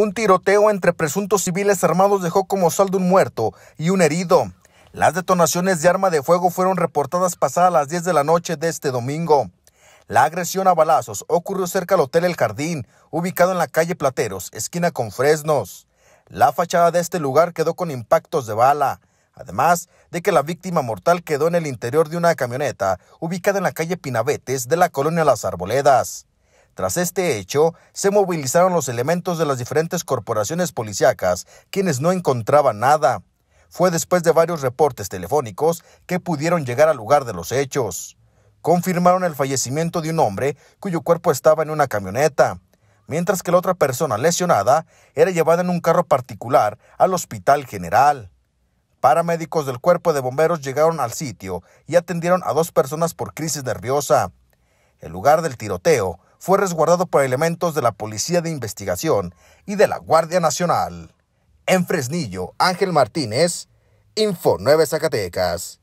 Un tiroteo entre presuntos civiles armados dejó como saldo un muerto y un herido. Las detonaciones de arma de fuego fueron reportadas pasadas las 10 de la noche de este domingo. La agresión a balazos ocurrió cerca al Hotel El Jardín, ubicado en la calle Plateros, esquina con Fresnos. La fachada de este lugar quedó con impactos de bala, además de que la víctima mortal quedó en el interior de una camioneta ubicada en la calle Pinabetes de la colonia Las Arboledas. Tras este hecho, se movilizaron los elementos de las diferentes corporaciones policíacas, quienes no encontraban nada. Fue después de varios reportes telefónicos que pudieron llegar al lugar de los hechos. Confirmaron el fallecimiento de un hombre cuyo cuerpo estaba en una camioneta, mientras que la otra persona lesionada era llevada en un carro particular al Hospital General. Paramédicos del cuerpo de bomberos llegaron al sitio y atendieron a dos personas por crisis nerviosa. El lugar del tiroteo fue resguardado por elementos de la Policía de Investigación y de la Guardia Nacional. En Fresnillo, Ángel Martínez, Info 9 Zacatecas.